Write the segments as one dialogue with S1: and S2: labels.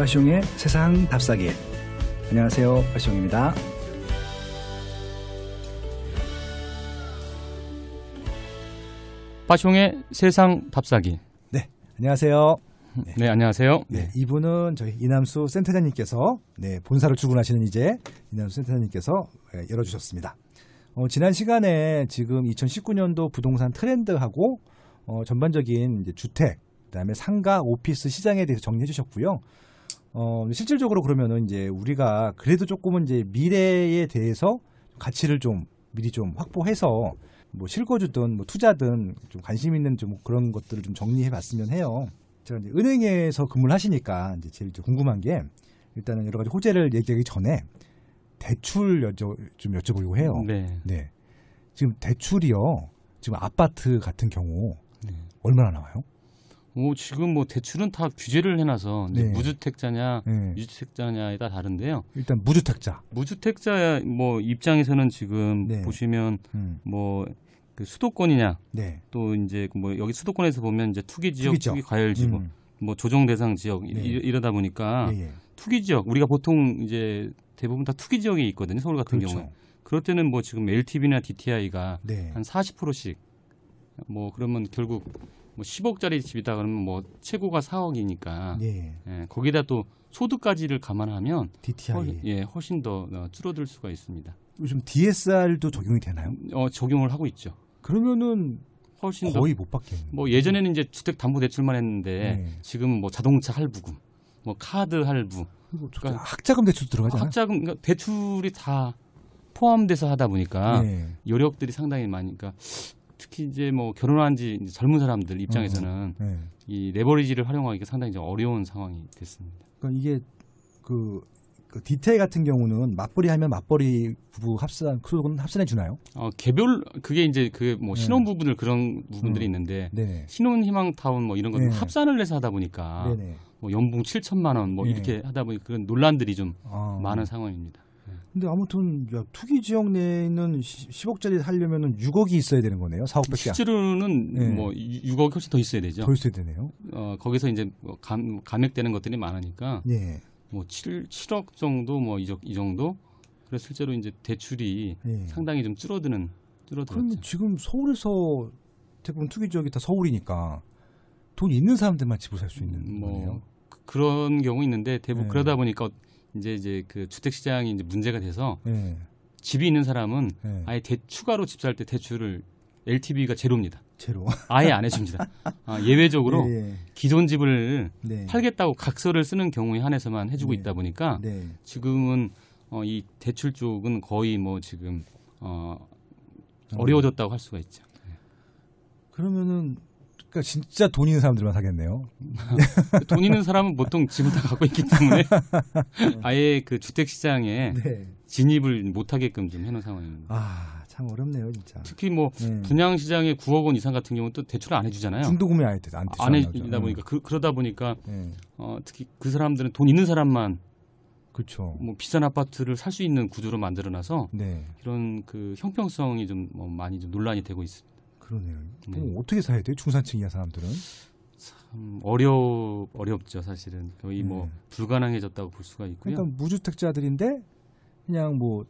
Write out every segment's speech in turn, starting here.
S1: 파시옹의 세상 답사기. 안녕하세요. 파시옹입니다.
S2: 파시옹의 세상 답사기. 네.
S1: 안녕하세요. 네.
S2: 네, 안녕하세요.
S1: 네, 이분은 저희 이남수 센터장님께서 네, 본사를 출근하시는 이제 이남수 센터장님께서 예, 열어주셨습니다. 어, 지난 시간에 지금 2019년도 부동산 트렌드하고 어, 전반적인 주택, 그다음에 상가, 오피스 시장에 대해서 정리해 주셨고요. 어, 실질적으로 그러면은 이제 우리가 그래도 조금은 이제 미래에 대해서 가치를 좀 미리 좀 확보해서 뭐 실거주든 뭐 투자든 좀 관심 있는 좀 그런 것들을 좀 정리해 봤으면 해요. 제가 이제 은행에서 근무를 하시니까 이제 제일 궁금한 게 일단은 여러 가지 호재를 얘기하기 전에 대출 여쭤 좀 여쭤보려고 해요. 네. 네. 지금 대출이요. 지금 아파트 같은 경우 네. 얼마나 나와요?
S2: 뭐 지금 뭐 대출은 다 규제를 해놔서 네. 무주택자냐 네. 유주택자냐에 따라 다른데요. 일단 무주택자. 무주택자 뭐 입장에서는 지금 네. 보시면 음. 뭐. 그 수도권이냐, 네. 또 이제 그 뭐 여기 수도권에서 보면 이제 투기 지역, 투기 과열 지구, 음. 뭐 조정 대상 지역 네. 이, 러다 보니까 예, 예, 투기 지역 우리가 보통 이제 대부분 다 투기 지역에 있거든요 서울 같은 그렇죠. 경우에 그럴 때는 뭐 지금 LTV나 DTI가 네. 한 40%씩 뭐 그러면 결국 뭐 10억짜리 집이다 그러면 뭐 최고가 4억이니까 예. 예, 거기다 또 소득까지를 감안하면
S1: DTI 훨, 예
S2: 훨씬 더 어, 줄어들 수가 있습니다.
S1: 요즘 DSR도 적용이
S2: 되나요? 어 적용을 하고 있죠. 그러면은 훨씬 거의 더, 못 받겠네요. 뭐 예전에는 이제 주택 담보 대출만 했는데 예. 네. 지금은 뭐 자동차 할부금, 뭐 카드 할부, 그러니까
S1: 학자금 대출 들어가죠
S2: 학자금 그러니까 대출이 다 포함돼서 하다 보니까 네. 여력들이 상당히 많으니까 그러니까 특히 이제 뭐 결혼한 지 이제 젊은 사람들 입장에서는 어, 네. 이 레버리지를 활용하기가 상당히 좀 어려운 상황이 됐습니다.
S1: 그러니까 이게 그, 그 디테일 같은 경우는 맞벌이 하면 맞벌이 부부 합산 소득는 합산해 주나요?
S2: 어, 개별 그게 이제 그뭐 네. 신혼 부분을 그런 부분들이 음, 있는데 네
S1: 신혼 희망
S2: 타운 뭐 이런 거는 네 합산을 해서 하다 보니까 네뭐 네. 연봉 7천만 원 뭐 이렇게 하다 보니 까 그런 논란들이 좀 아, 많은 상황입니다.
S1: 근데 아무튼 야, 투기 지역 내에는 있 10억짜리 살려면은 6억이 있어야 되는 거네요. 4억밖에.
S2: 실제로는 네. 뭐 6억 훨씬 더 있어야 되죠. 더 있어야 되네요. 어, 거기서 이제 뭐 감, 감액되는 것들이 많으니까 예. 뭐 7, 7억 정도 뭐 이 정도. 그래서 실제로 이제 대출이 예. 상당히 좀 줄어드는
S1: 줄어들었죠. 그러면 지금 서울에서 대부분 투기 지역이 다 서울이니까 돈 있는 사람들만 집을 살 수 있는 뭐 거네요.
S2: 그, 그런 경우 있는데 대부분 예. 그러다 보니까 이제 이제 그 주택 시장이 이제 문제가 돼서 예. 집이 있는 사람은 예. 아예 대, 추가로 집 살 때 대출을 LTV가 제로입니다. 제로. 아예 안 해줍니다. 아, 예외적으로 예, 예, 기존 집을 네. 팔겠다고 각서를 쓰는 경우에 한해서만 해주고 네. 있다 보니까 네. 지금은 어, 이 대출 쪽은 거의 뭐 지금 어, 어. 어려워졌다고 할 수가 있죠. 네.
S1: 그러면은 그러니까 진짜 돈 있는 사람들만 사겠네요. 돈 있는 사람은
S2: 보통 집을 다 갖고 있기 때문에 아예 그 주택 시장에 네. 진입을 못하게끔 좀 해놓은 상황입니다. 아,
S1: 참 어렵네요, 진짜. 특히 뭐 네.
S2: 분양 시장에 9억 원 이상 같은 경우는 또 대출을 안 해주잖아요. 중도 구매 아예 안, 안 해주다 보니까 그, 러다 보니까 네. 어, 특히 그 사람들은 돈 있는 사람만 그렇죠. 뭐 비싼 아파트를 살 수 있는 구조로 만들어놔서 네. 이런 그 형평성이 좀뭐 많이 좀 논란이 되고 있습니다.
S1: 그러네요. 네. 어떻게 사야 돼요? 중산층이야 사람들은? 참
S2: 어려 어렵죠 사실은 거의 뭐 네. 뭐 불가능해졌다고 볼 수가 있고요.
S1: 그러니까 무주택자들인데 그냥 뭐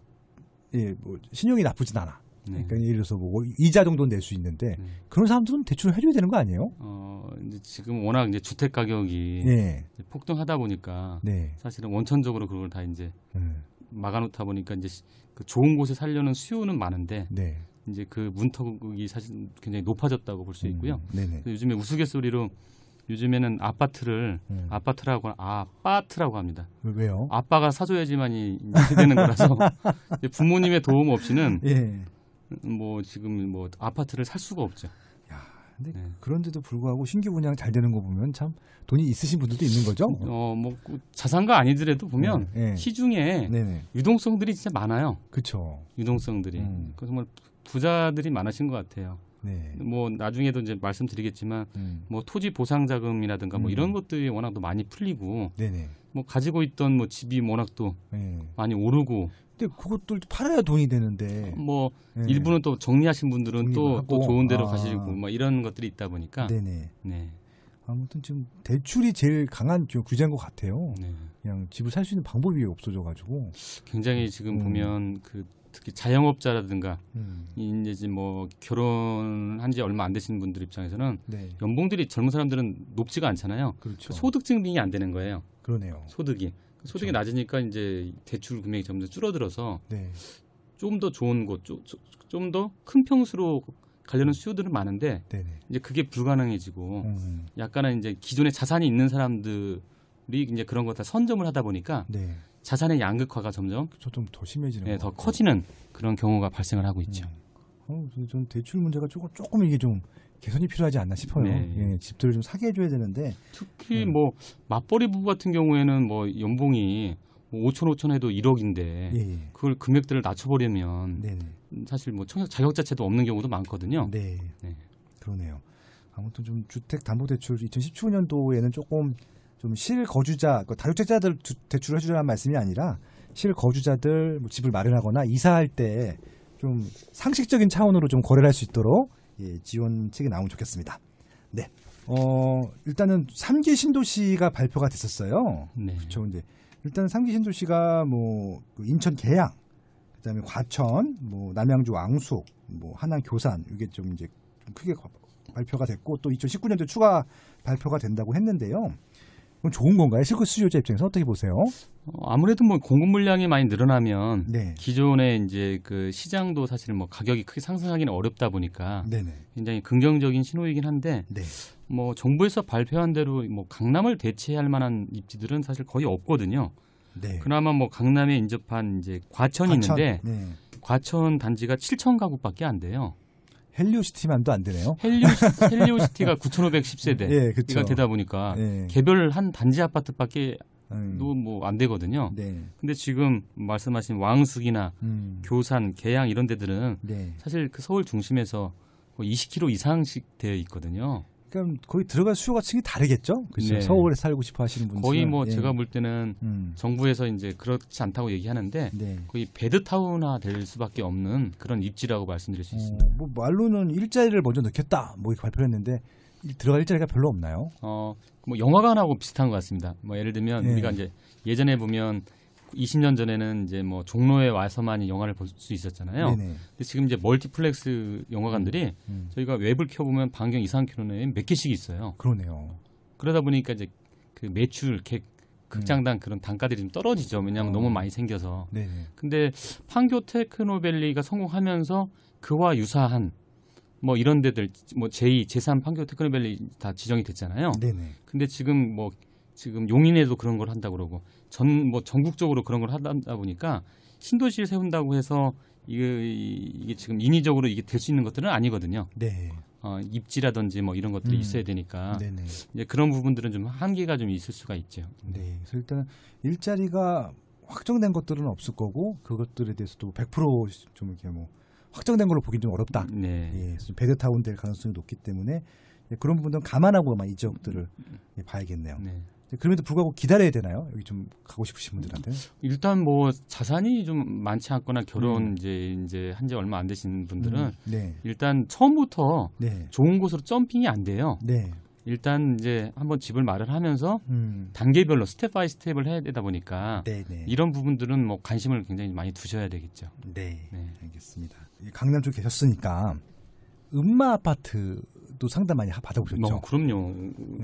S1: 예, 뭐 신용이 나쁘진 않아. 네. 그러니까 예를 들어서 뭐 이자 정도낼수 있는데 네. 그런 사람들은 대출을 해줘야 되는 거 아니에요? 어
S2: 이제 지금 워낙 이제 주택 가격이 네. 이제 폭등하다 보니까 네. 사실은 원천적으로 그걸 다 이제 네. 막아놓다 보니까 이제 그 좋은 곳에 살려는 수요는 많은데 네. 이제 그 문턱이 사실 굉장히 높아졌다고 볼수 음, 있고요. 음, 요즘에 우스갯소리로 요즘에는 아파트를 음. 아파트라고 아파트라고 합니다. 왜요? 아빠가 사줘야지만이 되는 거라서 부모님의 도움 없이는 예. 뭐 지금 뭐 아파트를 살 수가 없죠.
S1: 근데 네. 그런데도 불구하고 신규 분양 잘 되는 거 보면 참 돈이 있으신 분들도 있는 거죠.
S2: 어뭐 그
S1: 자산가 아니더라도 보면 네. 네.
S2: 시중에 네. 유동성들이 진짜 많아요. 그렇죠. 유동성들이 음. 그래서 뭐 부자들이 많으신 것 같아요. 네. 뭐 나중에도 이제 말씀드리겠지만 음. 뭐 토지 보상 자금이라든가 뭐 음. 뭐 이런 것들이 워낙 또 많이 풀리고 네네. 뭐 가지고 있던 뭐 집이 워낙 또 예. 네. 많이 오르고
S1: 근데 그것도 팔아야 돈이 되는데 뭐 네. 일부는 또 정리하신 분들은 또, 또 좋은 데로 아. 가시고
S2: 막 이런 것들이 있다 보니까 네네. 네
S1: 아무튼 지금 대출이 제일 강한 규제인 것 같아요. 네. 그냥 집을 살 수 있는 방법이 없어져 가지고 굉장히 지금 음.
S2: 보면 그 특히 자영업자라든가 음. 이제 지금 뭐 결혼한 지 얼마 안 되신 분들 입장에서는 네. 연봉들이 젊은 사람들은 높지가 않잖아요.
S1: 그렇죠. 그러니까 소득
S2: 증빙이 안 되는 거예요. 그러네요. 소득이 그렇죠. 소득이 낮으니까 이제 대출 금액이 점점 줄어들어서 네. 좀더 좋은 곳, 좀 더 큰 평수로 가려는 수요들은 많은데 네네. 이제 그게 불가능해지고 음. 약간은 이제 기존에 자산이 있는 사람들이 이제 그런 거 다 선점을 하다 보니까 네. 자산의 양극화가 점점
S1: 점점 더 심해지는
S2: 네, 더 커지는 그런 경우가 발생을 하고 있죠. 음.
S1: 어, 저는 대출 문제가 조금 조금 이게 좀 개선이 필요하지 않나 싶어요. 네. 예, 집들을 좀 사게 해줘야 되는데
S2: 특히 음. 뭐 맞벌이 부부 같은 경우에는 뭐 연봉이 5천 뭐 5천 해도 1억인데 예, 예. 그걸 금액들을 낮춰버리면 네네. 네. 사실 뭐 청약 자격 자체도 없는 경우도 많거든요.
S1: 네. 네. 그러네요. 아무튼 좀 주택 담보 대출 2017년도에는 조금 좀 실거주자, 그 다주택자들 대출을 해주라는 말씀이 아니라 실거주자들 뭐 집을 마련하거나 이사할 때 좀 상식적인 차원으로 좀 거래를 할 수 있도록 예, 지원책이 나오면 좋겠습니다. 네. 어, 일단은 3기 신도시가 발표가 됐었어요. 네. 그렇죠. 근데 일단 3기 신도시가 뭐 그 인천 계양, 그다음에 과천, 뭐 남양주 왕숙, 뭐 한양 교산 이게 좀 이제 좀 크게 발표가 됐고 또 2019년도 추가 발표가 된다고 했는데요. 그럼 좋은 건가요? 실크 수요자 입장에서 어떻게 보세요? 어,
S2: 아무래도 뭐 공급 물량이 많이 늘어나면 네. 기존에 이제 그 시장도 사실 뭐 가격이 크게 상승하기는 어렵다 보니까 네네. 굉장히 긍정적인 신호이긴 한데 네. 뭐 정부에서 발표한 대로 뭐 강남을 대체할 만한 입지들은 사실 거의 없거든요. 네. 그나마 뭐 강남에 인접한 이제 과천이 과천. 있는데 네. 과천 단지가 7천 가구밖에 안 돼요.
S1: 헬리오시티만도 안 되네요. 헬리오시티, 가 9,510세대.
S2: 예, 그렇죠. 되다 보니까 예. 개별 한 단지 아파트밖에 음. 뭐안 되거든요. 네. 근데 지금 말씀하신 왕숙이나 음. 교산, 계양 이런 데들은 네. 사실 그 서울 중심에서 20km 뭐 이상씩 되어 있거든요.
S1: 그러니까 거기 들어갈 수요가 층이 다르겠죠. 그렇죠. 네. 서울에 살고 싶어 하시는 분들 거의 뭐 예. 제가
S2: 볼 때는 음. 정부에서 이제 그렇지 않다고 얘기하는데 네. 거의 베드타운화 될 수밖에 없는 그런 입지라고 말씀드릴 수 어, 있습니다. 어,
S1: 뭐 말로는 일자리를 먼저 넣겠다 뭐 이렇게 발표했는데 들어갈 일자리가 별로 없나요?
S2: 어, 뭐 영화관하고 비슷한 것 같습니다. 뭐 예를 들면 네. 우리가 이제 예전에 보면 20년 전에는 이제 뭐 종로에 와서만 영화를 볼 수 있었잖아요. 네네. 근데 지금 이제 멀티플렉스 영화관들이 음. 음. 저희가 웹을 켜보면 반경 2, 3km에 몇 개씩 있어요. 그러네요. 그러다 보니까 이제 그 매출 객 극장당 음. 그런 단가들이 좀 떨어지죠. 왜냐하면 어. 너무 많이 생겨서. 네 근데 판교 테크노밸리가 성공하면서 그와 유사한 뭐 이런 데들 뭐 제2, 제3 판교 테크노밸리 다 지정이 됐잖아요. 네 근데 지금 뭐 지금 용인에도 그런 걸 한다 그러고 전 뭐 전국적으로 그런 걸한다 보니까 신도시를 세운다고 해서 이게, 이게 지금 인위적으로 이게 될 수 있는 것들은 아니거든요. 네. 어, 입지라든지 뭐 이런 것들이 음. 있어야 되니까 네네. 이제 그런 부분들은 좀 한계가 좀 있을 수가 있죠.
S1: 네. 그래서 일단 일자리가 확정된 것들은 없을 거고 그것들에 대해서도 100%좀 이렇게 뭐 확정된 걸로 보기좀 어렵다. 네. 예, 좀 베드타운 될 가능성이 높기 때문에 예, 그런 부분들은 감안하고만 이 지역들을 음. 예, 봐야겠네요. 네. 그럼에도 불구하고 기다려야 되나요? 여기 좀 가고 싶으신 분들한테?
S2: 일단 뭐 자산이 좀 많지 않거나 결혼 음. 이제 이제 한지 얼마 안 되신 분들은 음. 네. 일단 처음부터 네. 좋은 곳으로 점핑이 안 돼요. 네. 일단 이제 한번 집을 마련 하면서 음. 단계별로 스텝 바이 스텝을 해야 되다 보니까 네네. 네. 이런 부분들은 뭐 관심을 굉장히 많이 두셔야 되겠죠.
S1: 네. 네. 알겠습니다. 강남 쪽에 계셨으니까 음마 아파트 또 상담 많이 받아보셨죠? 어, 그럼요.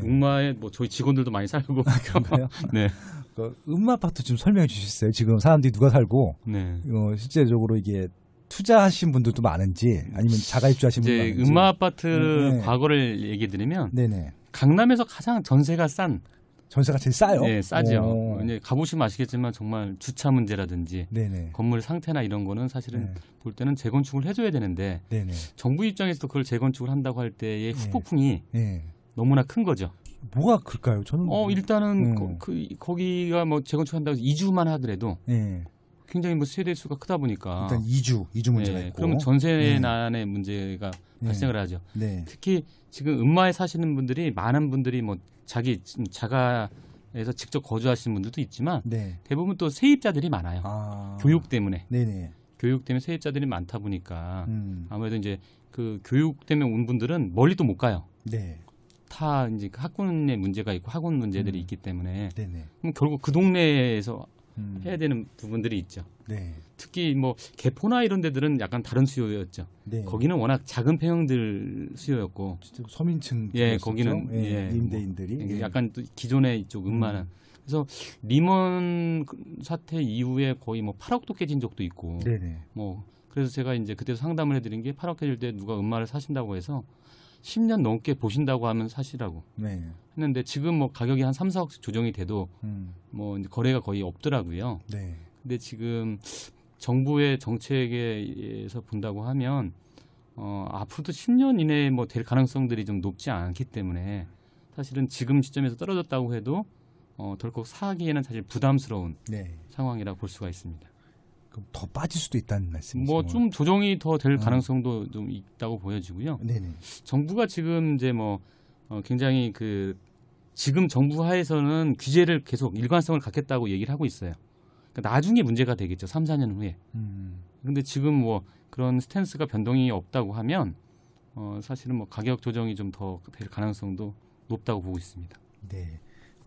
S2: 음마에 네. 뭐 저희 직원들도 많이 살고 아, 그런가요? 네. 그
S1: 음마 아파트 좀 설명해 주셨어요. 지금 사람들이 누가 살고 네. 어, 실제적으로 이게 투자하신 분들도 많은지 아니면 자가입주하신 분들 많은지. 음마 아파트 음, 네.
S2: 과거를 얘기 드리면 네네. 강남에서 가장 전세가 싼 전세가 제일 싸요. 네, 싸죠. 오. 어. 이제 가보시면 아시겠지만 정말 주차 문제라든지 네네. 건물 상태나 이런 거는 사실은 네. 볼 때는 재건축을 해줘야 되는데 네네. 정부 입장에서도 그걸 재건축을 한다고 할 때의 네. 후폭풍이 네. 너무나 큰 거죠.
S1: 뭐가 클까요? 저는 어 일단은 음. 거,
S2: 그, 거기가 뭐 재건축한다고 해서 2주만 하더라도 네. 굉장히 뭐 세대 수가 크다 보니까 일단 이주 이주 문제가 네, 있고 그러면
S1: 전세난의
S2: 네. 문제가 네. 발생을 하죠. 네. 특히 지금 음마에 사시는 분들이 많은 분들이 뭐 자기 자가에서 직접 거주하시는 분들도 있지만 네. 대부분 또 세입자들이 많아요. 아. 교육 때문에 네네. 교육 때문에 세입자들이 많다 보니까 음. 아무래도 이제 그 교육 때문에 온 분들은 멀리 도못 가요. 네. 다 이제 학군의 문제가 있고 학원 문제들이 음. 있기 때문에 네네. 그럼 결국 그 동네에서 음. 해야 되는 부분들이 있죠. 네. 특히 뭐 개포나 이런 데들은 약간 다른 수요였죠. 네. 거기는 워낙 작은 폐형들 수요였고 서민층 예 거기는 예, 예 뭐 임대인들이 뭐, 예. 약간 또 기존의 이쪽 음마는 음. 그래서 리먼 사태 이후에 거의 뭐 8억도 깨진 적도 있고 네네. 뭐 그래서 제가 이제 그때 상담을 해드린 게 8억 깨질 때 누가 음마를 사신다고 해서 10년 넘게 보신다고 하면 사실이라고 네. 했는데 지금 뭐 가격이 한 3, 4억씩 조정이 돼도 음. 뭐 거래가 거의 없더라고요. 네. 근데 지금 정부의 정책에서 본다고 하면 어, 앞으로도 10년 이내에 뭐 될 가능성들이 좀 높지 않기 때문에 사실은 지금 시점에서 떨어졌다고 해도 어, 덜컥 사기에는 사실 부담스러운 네. 상황이라 볼 수가 있습니다.
S1: 더 빠질 수도 있다는 말씀이죠. 뭐 좀 조정이
S2: 더될 아. 가능성도 좀 있다고 보여지고요. 네네. 정부가 지금 이제 뭐 어, 굉장히 그 지금 정부 하에서는 규제를 계속 일관성을 갖겠다고 얘기를 하고 있어요. 그러니까 나중에 문제가 되겠죠. 3, 4년 후에. 음. 근데 지금 뭐 그런 스탠스가 변동이 없다고 하면 어, 사실은 뭐 가격 조정이 좀 더 될 가능성도 높다고
S1: 보고 있습니다. 네.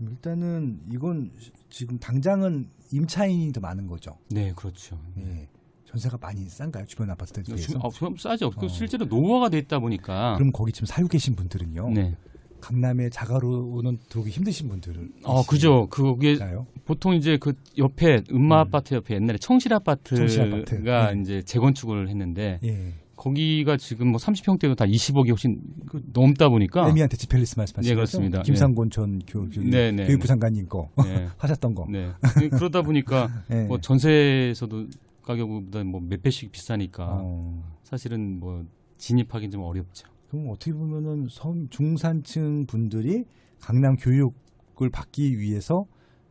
S1: 일단은 이건 지금 당장은 임차인이 더 많은 거죠. 네, 그렇죠. 예. 네. 전세가 많이 싼가요? 주변 아파트들 비해서? 네, 어, 아,
S2: 좀 싸죠. 어. 실제로 노후화가 돼 있다 보니까. 그럼
S1: 거기 지금 살고 계신 분들은요. 네. 강남에 자가로는 들어오기 힘드신 분들은 어 그죠 그게 있나요? 보통 이제
S2: 그 옆에 음마 음. 아파트 옆에 옛날에 청실 아파트가 청실 아파트. 이제 네. 재건축을 했는데 예. 거기가 지금 뭐 30평대도 다 20억이 훨씬 그 넘다 보니까 레미안 대치 팰리스 말씀하시죠? 네, 그렇습니다. 김상곤 네. 전 교, 교, 네, 네, 네. 교육부장관님 거 네. 하셨던 거. 네. 그러다 보니까 네. 뭐 전세에서도 가격보다 뭐 몇 배씩 비싸니까 어. 사실은 뭐 진입하기 좀 어렵죠.
S1: 그럼 어떻게 보면은 섬 중산층 분들이 강남 교육을 받기 위해서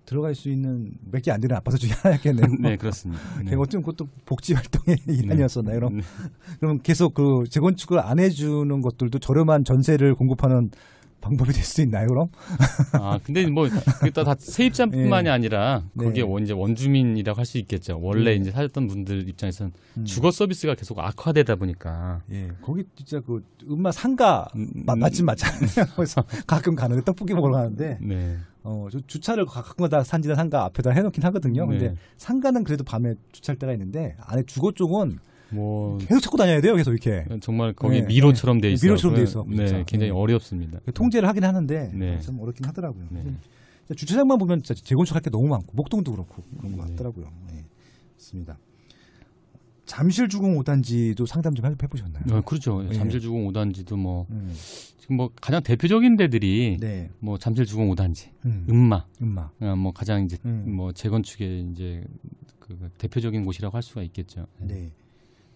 S1: 들어갈 수 있는 몇 개 안 되는 아파트 중에 하나였겠네요. 네, 그렇습니다. 네. 네. 어쨌든 그것도 복지 활동의 일환이었었나요? 네. 그럼 네. 그럼 계속 그 재건축을 안 해주는 것들도 저렴한 전세를 공급하는 방법이 될 수 있나요, 그럼?
S2: 아, 근데 뭐, 일단 다 세입자뿐만이 예. 아니라, 거기에 네. 원주민이라고 할 수 있겠죠. 원래 음. 이제 살았던 분들 입장에서는 음. 주거 서비스가 계속 악화되다 보니까. 예,
S1: 거기 진짜 그, 음마 상가, 음, 맛집 음, 맞잖아요. 음. 그래서 가끔 가는데 떡볶이 먹으러 가는데, 네. 어, 저 주차를 가끔가다 산지나 상가 앞에다 해놓긴 하거든요. 근데 상가는 네. 그래도 밤에 주차할 때가 있는데 안에 주거 쪽은 뭐 계속 찾고 다녀야 돼요. 계속 이렇게. 정말 거기 네. 미로처럼 돼있어 미로처럼 돼 있어. 네, 그렇죠. 굉장히 네. 어렵습니다. 통제를 하긴 하는데 네. 좀 어렵긴 하더라고요. 네. 주차장만 보면 진짜 재건축할 게 너무 많고 목동도 그렇고 그런 것 네. 같더라고요. 네. 맞습니다. 잠실 주공 5단지도 상담 좀 해보셨나요? 아, 그렇죠. 잠실
S2: 주공 5단지도 뭐 음. 지금 뭐 가장 대표적인 데들이 네. 뭐 잠실 주공 5단지, 음. 음마, 음마, 어, 뭐 가장 이제 음. 뭐 재건축의 이제 그 대표적인 곳이라고 할 수가 있겠죠.
S1: 예. 네.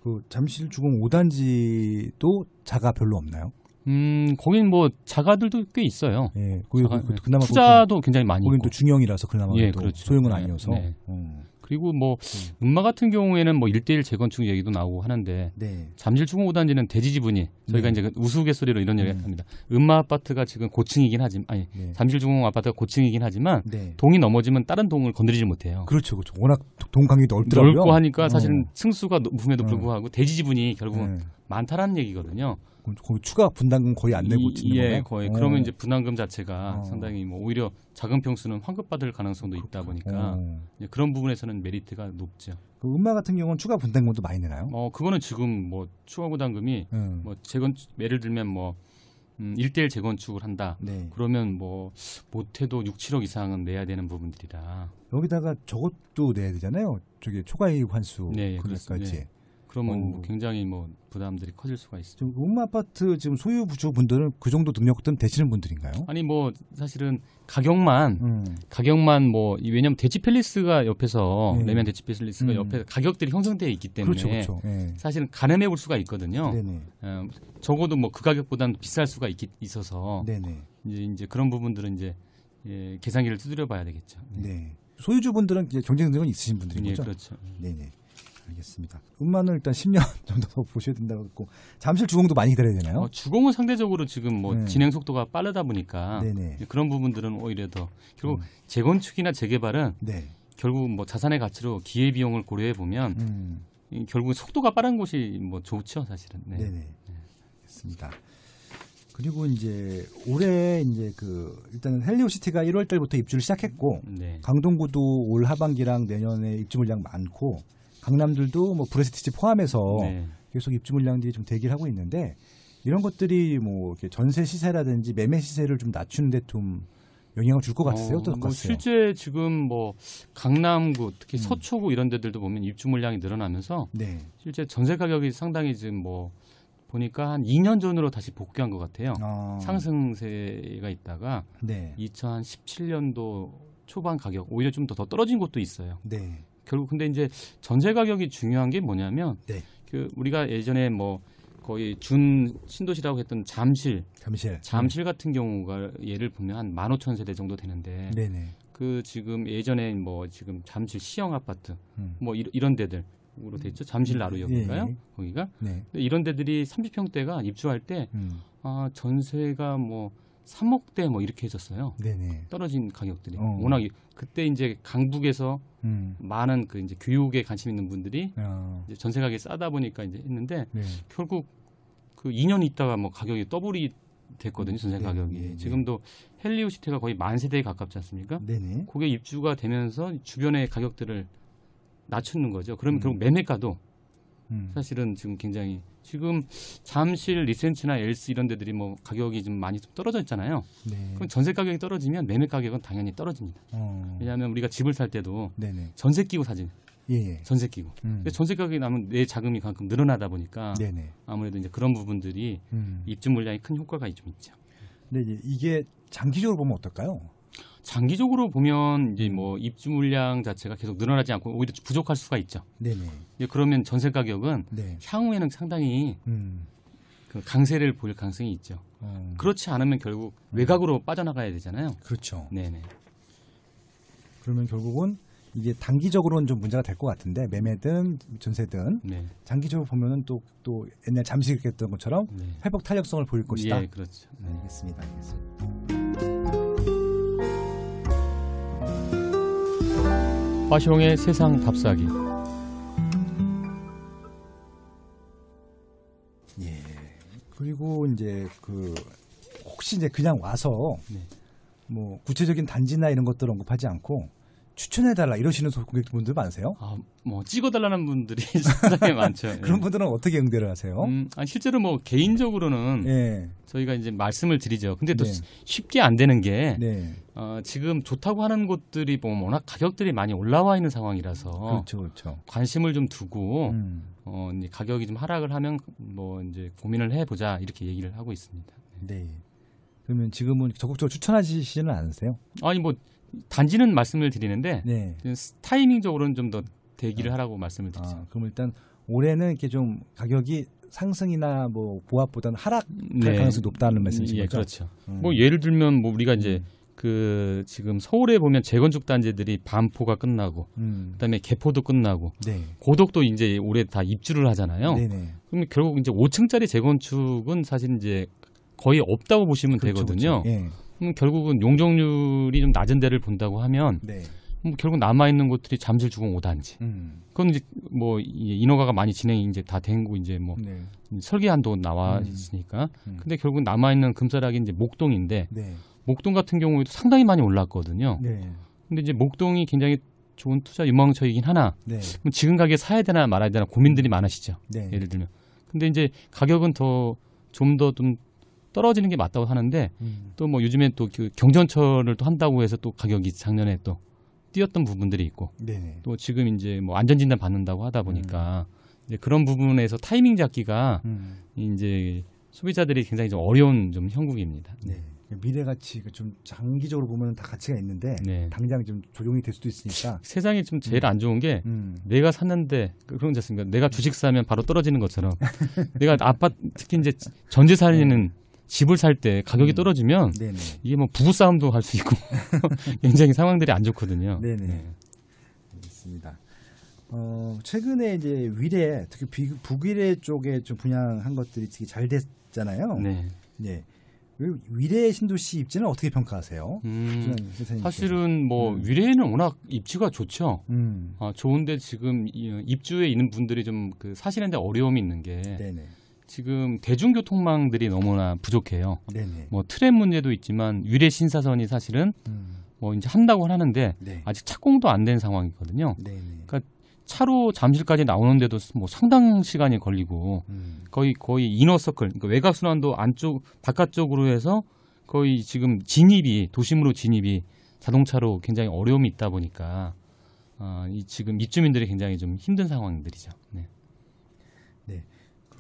S1: 그 잠실 주공 5단지도 자가 별로 없나요? 음, 거긴 뭐 자가들도 꽤 있어요. 예, 거자 그, 예. 나마 투자도 굉장히 많이. 거긴 또 중형이라서 그나마 예, 또 그렇죠. 소형은 네, 아니어서. 네. 어.
S2: 그리고 뭐 음. 음마 같은 경우에는 뭐 1대1 재건축 얘기도 나오고 하는데 네. 잠실 중공 5단지는 대지 지분이 저희가 네. 이제 그 우스갯소리로 이런 얘기 음. 합니다. 음마 아파트가 지금 고층이긴 하지만 아니 네. 잠실 중공 아파트가 고층이긴 하지만 네. 동이 넘어지면 다른 동을 건드리지 못해요.
S1: 그렇죠. 그렇죠. 워낙 동강이 넓더라고요. 넓고 하니까 사실은
S2: 어. 층수가 높음에도 음. 불구하고 대지 지분이 결국은 네. 많다라는 얘기거든요.
S1: 거기 추가 분담금 거의 안 내고 치는 예, 거예요? 거의. 어. 그러면 이제
S2: 분담금 자체가 어. 상당히 뭐 오히려 작은 평수는 환급받을 가능성도 그렇구나. 있다 그렇죠. 보니까 어. 그런 부분에서는 메리트가 높죠.
S1: 그 음마 같은 경우는 추가 분담금도 많이 내나요? 어,
S2: 그거는 지금 뭐 추가 분담금이 음. 뭐 재건 예를 들면 뭐 음, 1대1 재건축을 한다. 네. 그러면 뭐 못해도 6, 7억 이상은 내야 되는 부분들이다
S1: 여기다가 저것도 내야 되잖아요. 저기 초과이익 환수 네, 그것까지. 예, 네.
S2: 그러면 오. 어. 뭐 굉장히 뭐 부담들이
S1: 커질 수가 있죠. 어요음 아파트 지금 소유주 부 분들은 그 정도 등록금 되시는 분들인가요?
S2: 아니 뭐 사실은 가격만 음. 가격만 뭐 왜냐면 하 대치 팰리스가 옆에서 네. 내면 대치 팰리스가 음. 옆에 가격들이 형성되어 있기 때문에 그렇죠, 그렇죠. 네. 사실은 가늠해 볼 수가 있거든요. 네네. 음, 적어도 뭐 그 가격보다는 비쌀 수가 있, 있어서 네네. 이제 이제 그런 부분들은 이제 예, 계산기를 두드려 봐야 되겠죠. 네.
S1: 소유주분들은 경쟁 능력은 있으신 분들이 예, 거 그렇죠.
S2: 네네. 알겠습니다.
S1: 음반을 일단 10년 정도 더 보셔야 된다고 했고 잠실 주공도 많이 기다려야 되나요? 어,
S2: 주공은 상대적으로 지금 뭐 네. 진행 속도가 빠르다 보니까 그런 부분들은 오히려 더 결국 음. 재건축이나 재개발은 네. 결국 뭐 자산의 가치로 기회 비용을 고려해 보면 음. 결국 속도가 빠른 곳이 뭐 좋죠 사실은.
S1: 네. 네네. 네. 알겠습니다. 그리고 이제 올해 이제 그 일단은 헬리오시티가 1월 달부터 입주를 시작했고 네. 강동구도 올 하반기랑 내년에 입주 물량 많고 강남들도 뭐 브레스티지 포함해서 네. 계속 입주 물량들이 좀 대기를 하고 있는데 이런 것들이 뭐 전세 시세라든지 매매 시세를 좀 낮추는데 좀 영향을 줄 것 같으세요? 어, 뭐
S2: 실제 지금 뭐 강남구 특히 음. 서초구 이런 데들도 보면 입주 물량이 늘어나면서 네. 실제 전세 가격이 상당히 지금 뭐 보니까 한 2년 전으로 다시 복귀한 것 같아요. 어. 상승세가 있다가 네. 2017년도 초반 가격 오히려 좀 더 떨어진 곳도 있어요. 네. 결국 근데 이제 전세 가격이 중요한 게 뭐냐면 네. 그 우리가 예전에 뭐 거의 준 신도시라고 했던 잠실,
S1: 잠실, 잠실
S2: 같은 경우가 예를 보면 한1 5 0 0천 세대 정도 되는데 네네. 그 지금 예전에 뭐 지금 잠실 시형 아파트 음. 뭐 이, 런 데들 으로 돼 있죠. 잠실 네. 나루역인가요? 예, 예. 거기가 네. 이런 데들이 30평대가 입주할 때 음. 아, 전세가 뭐 3억대 뭐 이렇게 해줬어요. 네네. 떨어진 가격들이 어. 워낙 그때 이제 강북에서 음. 많은 그 이제 교육에 관심 있는 분들이 어. 이제 전세 가격이 싸다 보니까 이제 했는데 네. 결국 그 2년 있다가 뭐 가격이 더블이 됐거든요 전세 네네. 가격이 네네. 네, 네. 지금도 헬리오 시티가 거의 만 세대에 가깝지 않습니까? 네네. 그게 입주가 되면서 주변의 가격들을 낮추는 거죠. 그러면 음. 결국 매매가도 음. 사실은 지금 굉장히 지금 잠실 리센츠나 엘스 이런 데들이 뭐 가격이 좀 많이 좀 떨어져 있잖아요. 네. 그럼 전세 가격이 떨어지면 매매 가격은 당연히 떨어집니다. 어. 왜냐하면 우리가 집을 살 때도 네네. 전세 끼고 사진.
S1: 예, 예. 전세 끼고. 음.
S2: 전세 가격이 나면 내 자금이 가끔 늘어나다 보니까 네네. 아무래도 이제 그런 부분들이 음. 입주 물량이 큰 효과가 좀 있죠.
S1: 근 이게 장기적으로 보면 어떨까요?
S2: 장기적으로 보면 이제 뭐 입주 물량 자체가 계속 늘어나지 않고 오히려 부족할 수가 있죠. 네네. 이제 그러면 전세 가격은 네. 향후에는 상당히 음. 그 강세를 보일 가능성이 있죠. 음. 그렇지 않으면 결국 외곽으로 빠져나가야 되잖아요.
S1: 그렇죠. 네네. 그러면 결국은 이게 단기적으로는 좀 문제가 될 것 같은데 매매든 전세든 네. 장기적으로 보면은 또또 또 옛날 잠시 얘기했던 것처럼 네. 회복 탄력성을 보일 것이다. 예, 그렇죠. 네. 알겠습니다. 알겠습니다. 화숑의
S2: 세상 답사기
S1: 예. 그리고 이제 그 혹시 이제 그냥 와서 네. 뭐 구체적인 단지나 이런 것들을 언급하지 않고 추천해달라 이러시는 고객분들 많으세요? 아, 뭐 찍어달라는 분들이 상당히 많죠. 예. 그런 분들은 어떻게 응대를 하세요? 음,
S2: 아니, 실제로 뭐 개인적으로는 네. 저희가 이제 말씀을 드리죠. 근데 또 네. 쉽게 안 되는 게 네. 어, 지금 좋다고 하는 곳들이 뭐 워낙 가격들이 많이 올라와 있는 상황이라서 그렇죠, 그렇죠. 관심을 좀 두고 음. 어, 이제 가격이 좀 하락을 하면 뭐 이제 고민을 해보자 이렇게 얘기를 하고 있습니다. 네. 네.
S1: 그러면 지금은 적극적으로 추천하시지는 않으세요?
S2: 아니 뭐 단지는 말씀을 드리는데 네. 타이밍적으로는 좀 더 대기를 아. 하라고 말씀을 드리죠. 아,
S1: 그럼 일단 올해는 이렇게 좀 가격이 상승이나 뭐 보합보다는 하락할 네. 가능성이 높다는 말씀이신 예, 거죠? 그렇죠. 음. 뭐
S2: 예를 들면 뭐 우리가 이제 음. 그 지금 서울에 보면 재건축 단지들이 반포가 끝나고 음. 그다음에 개포도 끝나고 네. 고덕도 이제 올해 다 입주를 하잖아요. 네네. 네. 그러면 결국 이제 5층짜리 재건축은 사실 이제 거의 없다고 보시면 그렇죠, 그렇죠. 되거든요. 그렇죠. 예. 그럼 결국은 용적률이 좀 낮은 데를 본다고 하면 네. 뭐 결국 남아 있는 곳들이 잠실 주공 5단지. 음. 그건 이제 뭐 인허가가 많이 진행이 이제 다 된고 이제 뭐 네. 음, 설계한도 나와 있으니까. 음. 음. 근데 결국 남아 있는 금사락이 이제 목동인데 네. 목동 같은 경우에도 상당히 많이 올랐거든요. 네. 근데 이제 목동이 굉장히 좋은 투자 유망처이긴 하나 네. 그럼 지금 가게에 사야 되나 말아야 되나 고민들이 많으시죠. 네. 예를 들면. 근데 이제 가격은 더 좀 더좀 좀 떨어지는 게 맞다고 하는데 음. 또뭐 요즘에 또 그 경전철을 또 한다고 해서 또 가격이 작년에 또 뛰었던 부분들이 있고 네네. 또 지금 이제 뭐 안전진단 받는다고 하다 보니까 음. 이제 그런 부분에서 타이밍 잡기가 음. 이제 소비자들이 굉장히 좀 어려운 좀 형국입니다. 네.
S1: 네. 미래 가치 가좀 그 장기적으로 보면 다 가치가 있는데 네. 당장 좀 조용히 될 수도 있으니까
S2: 세상이 좀 제일 음. 안 좋은 게 음. 내가 샀는데 그, 그런 게있습니까 내가 주식 사면 바로 떨어지는 것처럼 내가 아파트 특히 이제 전세 살리는 네. 집을 살 때 가격이 음. 떨어지면 네네. 이게 뭐 부부 싸움도 할 수 있고 굉장히 상황들이 안 좋거든요. 네네. 네.
S1: 알겠습니다. 어, 최근에 이제 위례 특히 비, 북위례 쪽에 좀 분양한 것들이 되게 잘 됐잖아요. 네. 네. 위례 신도시 입지는 어떻게 평가하세요? 음,
S2: 사실은 뭐 음. 위례는 워낙 입지가 좋죠. 음. 아, 좋은데 지금 입주에 있는 분들이 좀 그 사시는데 어려움이 있는 게 네네. 지금 대중교통망들이 너무나 부족해요. 네네. 뭐 트램 문제도 있지만 유례 신사선이 사실은 음. 뭐 이제 한다고 하는데 네. 아직 착공도 안 된 상황이거든요. 네네. 그러니까 차로 잠실까지 나오는데도 뭐 상당 시간이 걸리고 음. 거의 거의 이너서클 그러니까 외곽 순환도 안쪽 바깥쪽으로 해서 거의 지금 진입이 도심으로 진입이 자동차로 굉장히 어려움이 있다 보니까 어, 이 지금 입주민들이 굉장히 좀 힘든 상황들이죠. 네.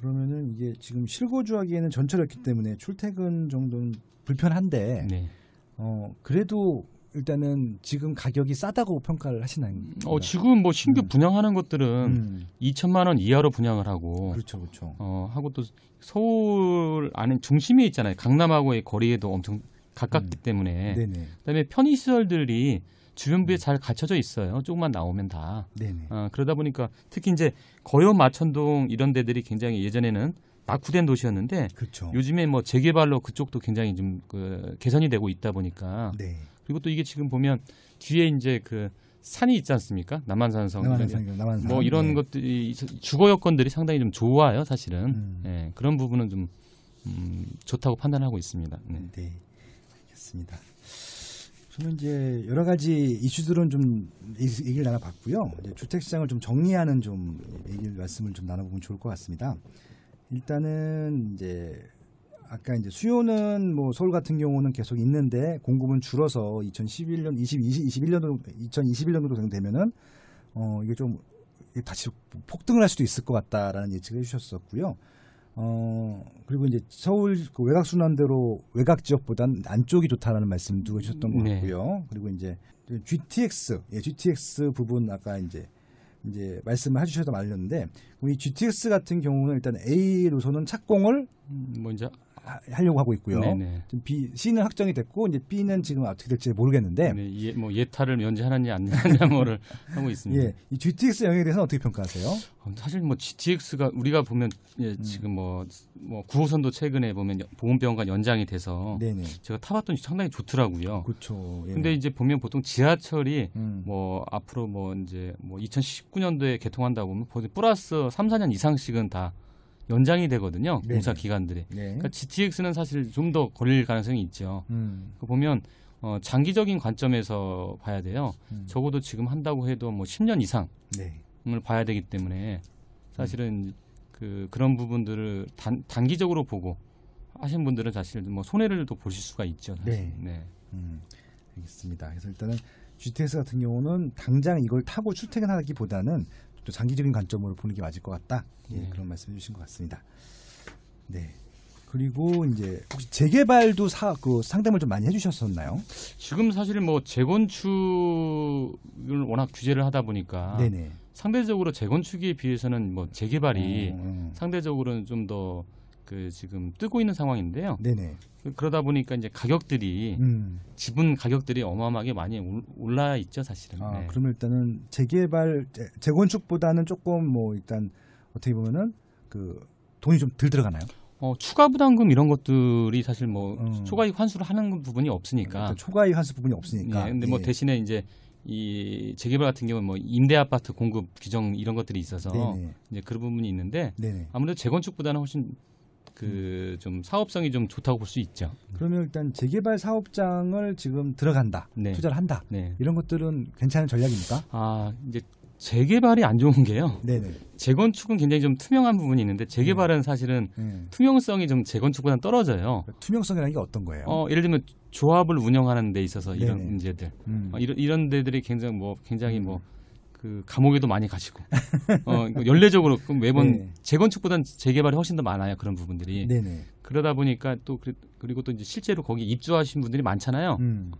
S1: 그러면은 이게 지금 실거주하기에는 전철이었기 때문에 출퇴근 정도는 불편한데 네. 어 그래도 일단은 지금 가격이 싸다고 평가를 하시나요? 음,
S2: 어 지금 뭐 신규 음. 분양하는 것들은 음. 2천만 원 이하로 분양을 하고 그렇죠, 그렇죠. 어 하고 또 서울 안에 중심에 있잖아요. 강남하고의 거리에도 엄청 가깝기 음. 때문에 네네. 그다음에 편의시설들이 주변부에 잘 갖춰져 있어요. 조금만 나오면 다. 네네. 어, 그러다 보니까 특히 이제 거여 마천동 이런 데들이 굉장히 예전에는 낙후된 도시였는데 그쵸. 요즘에 뭐 재개발로 그쪽도 굉장히 좀그 개선이 되고 있다 보니까 네. 그리고 또 이게 지금 보면 뒤에 이제 그 산이 있지 않습니까? 남한산성, 남한산성, 남한산. 뭐 이런 네. 것들이 주거 여건들이 상당히 좀 좋아요, 사실은. 음. 네, 그런 부분은 좀 음, 좋다고 판단하고 있습니다. 네. 네, 알겠습니다.
S1: 저는 이제 여러 가지 이슈들은 좀 얘기를 나눠봤고요. 주택 시장을 좀 정리하는 좀 얘기를 말씀을 좀 나눠보면 좋을 것 같습니다. 일단은 이제 아까 이제 수요는 뭐 서울 같은 경우는 계속 있는데 공급은 줄어서 2011년 20, 20 21년도 2021년도 정도 되면은 어 이게 좀 다시 폭등을 할 수도 있을 것 같다라는 예측을 해주셨었고요. 어 그리고 이제 서울 그 외곽 순환대로 외곽 지역보단 안쪽이 좋다라는 말씀 누가 주셨던 것 네. 같고요. 네. 그리고 이제 GTX 예, GTX 부분 아까 이제 이제 말씀을 해주셔서 말렸는데 우리 GTX 같은 경우는 일단 A 노선은 착공을 먼저 하려고 하고 있고요. 네네. 지금 B, C는 확정이 됐고 이제 B는 지금 어떻게 될지 모르겠는데. 네,
S2: 예, 뭐 예타를 면제하느냐 안 하느냐 뭐를 하고 있습니다. 예,
S1: 이 GTX 영역에 대해서는 어떻게 평가하세요?
S2: 어, 사실 뭐 GTX가 우리가 보면 예, 음. 지금 뭐뭐 뭐 9호선도 뭐 최근에 보면 보험병원과 연장이 돼서 네네. 제가 타봤더니 상당히 좋더라고요.
S1: 그렇죠. 예. 근데
S2: 이제 보면 보통 지하철이 음. 뭐 앞으로 뭐 이제 뭐 2019년도에 개통한다고 보면 플러스 3, 4년 이상씩은 다 연장이 되거든요. 네 공사 기간들이. 네. 그러니까 GTX는 사실 좀 더 걸릴 가능성이 있죠. 음. 그 보면 어, 장기적인 관점에서 봐야 돼요. 음. 적어도 지금 한다고 해도 뭐 10년 이상을 네. 봐야 되기 때문에 음. 사실은 음. 그 그런 부분들을 단, 단기적으로 보고 하신 분들은 사실 뭐 손해를 또 보실 수가 있죠. 사실. 네. 네.
S1: 음, 알겠습니다. 그래서 일단은 GTX 같은 경우는 당장 이걸 타고 출퇴근하기보다는 또 장기적인 관점으로 보는 게 맞을 것 같다. 예, 네. 그런 말씀 해주신 것 같습니다. 네. 그리고 이제 혹시 재개발도 사, 그 상담을 좀 많이 해주셨었나요?
S2: 지금 사실 뭐 재건축을 워낙 규제를 하다 보니까 네네. 상대적으로 재건축에 비해서는 뭐 재개발이 음, 음. 상대적으로는 좀더 그 지금 뜨고 있는 상황인데요. 네네. 그러다 보니까 이제 가격들이 음. 지분 가격들이 어마어마하게 많이 올라 있죠, 사실은. 아, 네.
S1: 그러면 일단은 재개발 재, 건축보다는 조금 뭐 일단 어떻게 보면은 그 돈이 좀 덜 들어가나요?
S2: 어, 추가 부담금 이런 것들이 사실 뭐 음. 초과이익 환수를 하는 부분이 없으니까. 네, 그러니까
S1: 초과이익 환수 부분이 없으니까. 네, 근데 뭐 예.
S2: 대신에 이제 이 재개발 같은 경우는 뭐 임대 아파트 공급 규정 이런 것들이 있어서 네네. 이제 그런 부분이 있는데 네네. 아무래도 재건축보다는 훨씬 그좀 사업성이 좀 좋다고 볼 수 있죠.
S1: 그러면 일단 재개발 사업장을 지금 들어간다, 네. 투자를 한다 네. 이런 것들은 괜찮은 전략입니까?
S2: 아 이제 재개발이 안 좋은 게요. 네네. 네. 재건축은 굉장히 좀 투명한 부분이 있는데 재개발은 네. 사실은 네. 투명성이 좀 재건축보다는 떨어져요. 그러니까
S1: 투명성이라는 게 어떤 거예요? 어,
S2: 예를 들면 조합을 운영하는 데 있어서 이런 네네. 문제들, 네. 음. 어, 이런 이런 데들이 굉장히 뭐 굉장히 음. 뭐그 감옥에도 많이 가시고 어, 연례적으로 매번 네. 재건축보단 재개발이 훨씬 더 많아요 그런 부분들이 네네. 그러다 보니까 또 그, 리고또 이제 실제로 거기 입주하신 분들이 많잖아요. 음.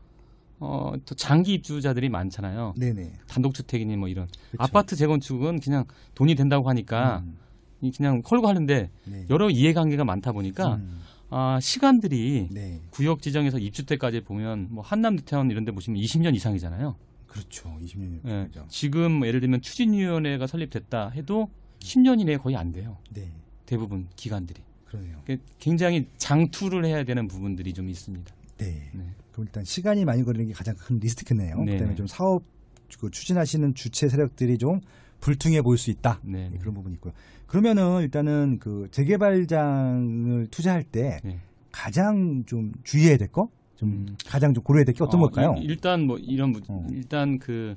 S2: 어, 또 장기 입주자들이 많잖아요. 네네. 단독주택이니 뭐 이런 그쵸. 아파트 재건축은 그냥 돈이 된다고 하니까 음. 그냥 헐고 하는데 네. 여러 이해관계가 많다 보니까 음. 아, 시간들이 네. 구역 지정에서 입주 때까지 보면 뭐 한남대태원 이런 데 보시면 20년 이상이잖아요.
S1: 그렇죠. 20년이
S2: 네. 죠 지금 예를 들면 추진위원회가 설립됐다 해도 10년 이내에 거의 안 돼요. 네. 대부분 기관들이. 그러네요. 그러니까 굉장히 장투를 해야 되는 부분들이 좀 있습니다. 네.
S1: 네. 그럼 일단 시간이 많이 걸리는 게 가장 큰 리스크네요. 네 그다음에 좀 사업 그 추진하시는 주체 세력들이 좀 불퉁해 보일 수 있다. 네, 예, 그런 부분이 있고요. 그러면은 일단은 그 재개발장을 투자할 때 네. 가장 좀 주의해야 될 거? 좀 음. 가장 좀 고려해야 될 게 어떤 어, 걸까요?
S2: 일- 단뭐 이런 문- 어. 일단 그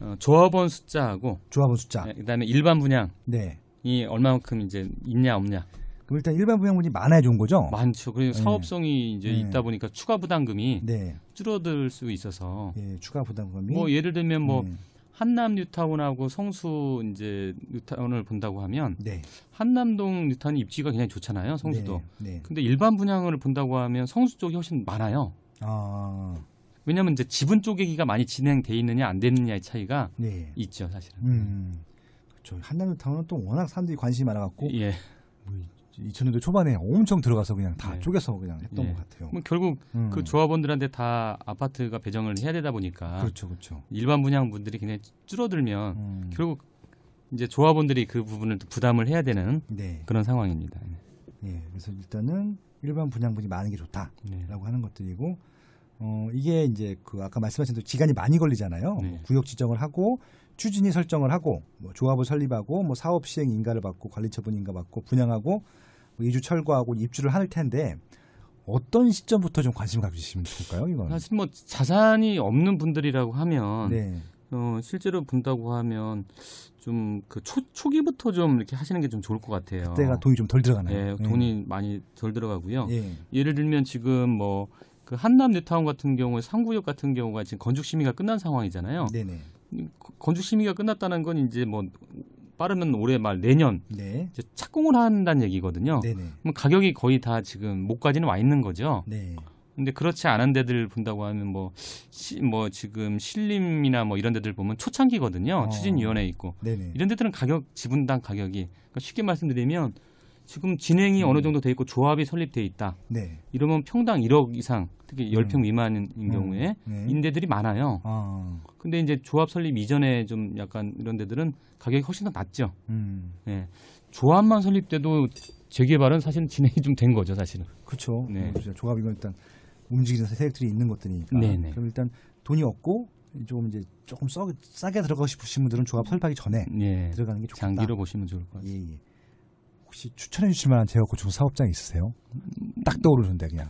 S2: 어, 조합원 숫자하고 조합원 숫자. 네, 그다음에 일반 분양이 네. 얼마만큼 이제 있냐 없냐
S1: 그럼 일단 일반 분양분이 많아야 좋은 거죠? 많죠. 그리고 네.
S2: 사업성이 이제 네. 있다 보니까 추가 부담금이 네. 줄어들 수 있어서 예,
S1: 추가 부담금이
S2: 뭐 예를 들면 뭐 네. 한남 뉴타운하고 성수 이제 뉴타운을 본다고 하면 네. 한남동 뉴타운 입지가 굉장히 좋잖아요. 성수도. 네. 네. 근데 일반 분양을 본다고 하면 성수 쪽이 훨씬 많아요.
S1: 아.
S2: 왜냐하면 이제 지분 쪼개기가 많이 진행돼 있느냐 안 되느냐의 차이가 네. 있죠 사실은. 음.
S1: 음. 그렇죠. 한남타운은 뉴또 워낙 사람들이 관심이 많아갖고 예. 뭐 2000년대 초반에 엄청 들어가서 그냥 다 네. 쪼개서 그냥 했던 네. 것 같아요. 결국 그 음. 그
S2: 조합원들한테 다 아파트가 배정을 해야 되다 보니까 그렇죠, 그렇죠. 일반 분양분들이 그냥 줄어들면 음. 결국 이제 조합원들이 그 부분을 부담을 해야 되는 네. 그런 상황입니다. 예,
S1: 그래서 일단은 일반 분양분이 많은 게 좋다라고 네. 하는 것들이고 어, 이게 이제 그 아까 말씀하신 대로 기간이 많이 걸리잖아요. 네. 뭐 구역 지정을 하고 추진이 설정을 하고 뭐 조합을 설립하고 뭐 사업 시행 인가를 받고 관리 처분 인가 받고 분양하고 이주 철거하고 입주를 할 텐데 어떤 시점부터 좀 관심 가지시면 좋을까요? 이건
S2: 사실 뭐 자산이 없는 분들이라고 하면 네. 어, 실제로 본다고 하면 좀그 초기부터 좀 이렇게 하시는 게 좀 좋을 것 같아요. 그때가 돈이 좀 덜 들어가나요? 예, 네, 돈이 네. 많이 덜 들어가고요. 네. 예를 들면 지금 뭐 그 한남 뉴타운 같은 경우에 상구역 같은 경우가 지금 건축 심의가 끝난 상황이잖아요. 네네. 그 건축 심의가 끝났다는 건 이제 뭐 빠르면 올해 말 내년 네. 이제 착공을 한다는 얘기거든요. 네네. 그럼 가격이 거의 다 지금 목까지는 와 있는 거죠. 네. 근데 그렇지 않은 데들 본다고 하면 뭐뭐 뭐 지금 신림이나 뭐 이런 데들 보면 초창기거든요. 어. 추진위원회 있고 네네. 이런 데들은 가격 지분당 가격이 그러니까 쉽게 말씀드리면 지금 진행이 음. 어느 정도 돼 있고 조합이 설립돼 있다. 네. 이러면 평당 1억 이상, 특히 10평 음. 미만인 음. 경우에 네. 임대들이 많아요. 아. 근데 이제 조합 설립 이전에 좀 약간 이런 데들은 가격이 훨씬 더 낮죠. 음. 네. 조합만 설립돼도 재개발은 사실
S1: 진행이 좀 된 거죠, 사실은. 그렇죠. 네. 뭐 그렇죠. 조합이 일단 움직이는 세력들이 있는 것들이니까. 네네. 네. 그럼 일단 돈이 없고 조금 이제 조금 싸게, 싸게 들어가고 싶으신 분들은 조합 설립하기 전에 예. 들어가는 게좋다
S2: 장기로 보시면 좋을 것 같습니다. 예, 예.
S1: 혹시 추천해 주실 만한 제어 고충 사업장 있으세요? 딱 떠오르는데 그냥.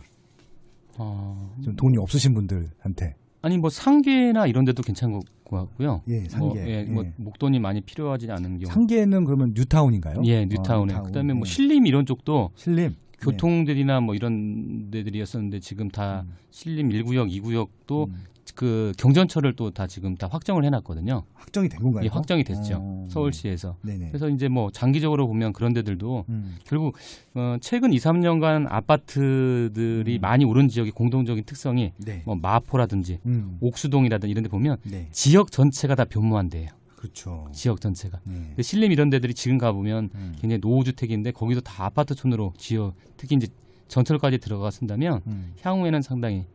S1: 어... 좀 돈이 없으신 분들한테.
S2: 아니 뭐 상계나 이런 데도 괜찮은 것 같고요. 예, 뭐, 상계. 예, 뭐, 예, 예. 뭐 목돈이 많이 필요하지 않은 경우.
S1: 상계는 그러면 뉴타운인가요? 예, 뉴타운에. 아, 뉴타운. 그다음에
S2: 뭐 신림 예. 이런 쪽도 신림 예. 교통들이나 뭐 이런 데들이었었는데 지금 다 신림 1구역, 2구역도 음. 그 경전철을 또 다 지금 다 확정을 해놨거든요. 확정이 된 건가요? 예, 확정이 됐죠. 오. 어. 서울시에서. 네네. 그래서 이제 뭐 장기적으로 보면 그런 데들도 음. 결국 어, 최근 2, 3년간 아파트들이 음. 많이 오른 지역의 공동적인 특성이 네. 뭐 마포라든지 음. 옥수동이라든지 이런 데 보면 네. 지역 전체가 다 변모한데요. 그렇죠. 지역 전체가. 네. 신림 이런 데들이 지금 가보면 음. 굉장히 노후주택인데 거기도 다 아파트촌으로 지역 특히 이제 전철까지 들어가 쓴다면 음. 향후에는 상당히